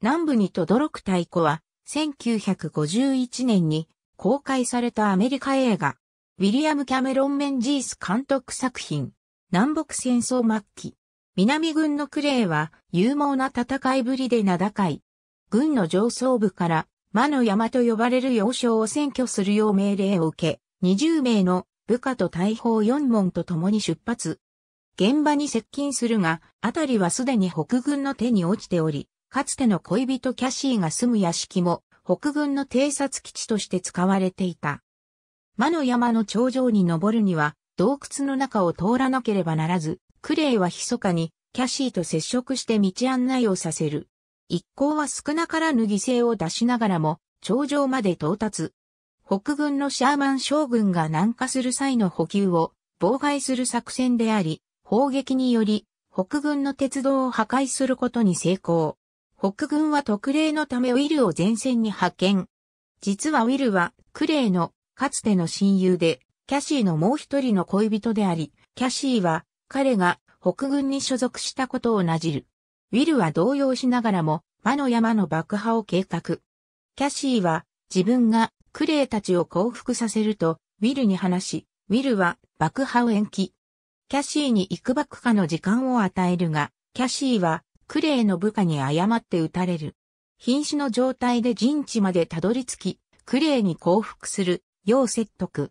南部にとどろく太鼓は、1951年に公開されたアメリカ映画、ウィリアム・キャメロン・メンジース監督作品、南北戦争末期。南軍のクレイは、勇猛な戦いぶりで名高い。軍の上層部から、魔の山と呼ばれる要衝を占拠するよう命令を受け、20名の部下と大砲4門と共に出発。現場に接近するが、あたりはすでに北軍の手に落ちており、かつての恋人キャシーが住む屋敷も北軍の偵察基地として使われていた。魔の山の頂上に登るには洞窟の中を通らなければならず、クレイは密かにキャシーと接触して道案内をさせる。一行は少なからぬ犠牲を出しながらも頂上まで到達。北軍のシャーマン将軍が南下する際の補給を妨害する作戦であり、砲撃により北軍の鉄道を破壊することに成功。北軍は特例のためウィルを前線に派遣。実はウィルはクレイのかつての親友で、キャシーのもう一人の恋人であり、キャシーは彼が北軍に所属したことをなじる。ウィルは動揺しながらも魔の山の爆破を計画。キャシーは自分がクレイたちを降伏させるとウィルに話し、ウィルは爆破を延期。キャシーに幾ばくかの時間を与えるが、キャシーはクレイの部下に誤って撃たれる。瀕死の状態で陣地までたどり着き、クレイに降伏する、よう説得。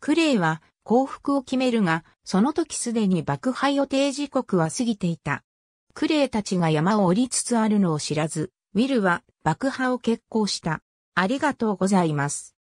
クレイは降伏を決めるが、その時すでに爆破予定時刻は過ぎていた。クレイたちが山を降りつつあるのを知らず、ウィルは爆破を決行した。ありがとうございます。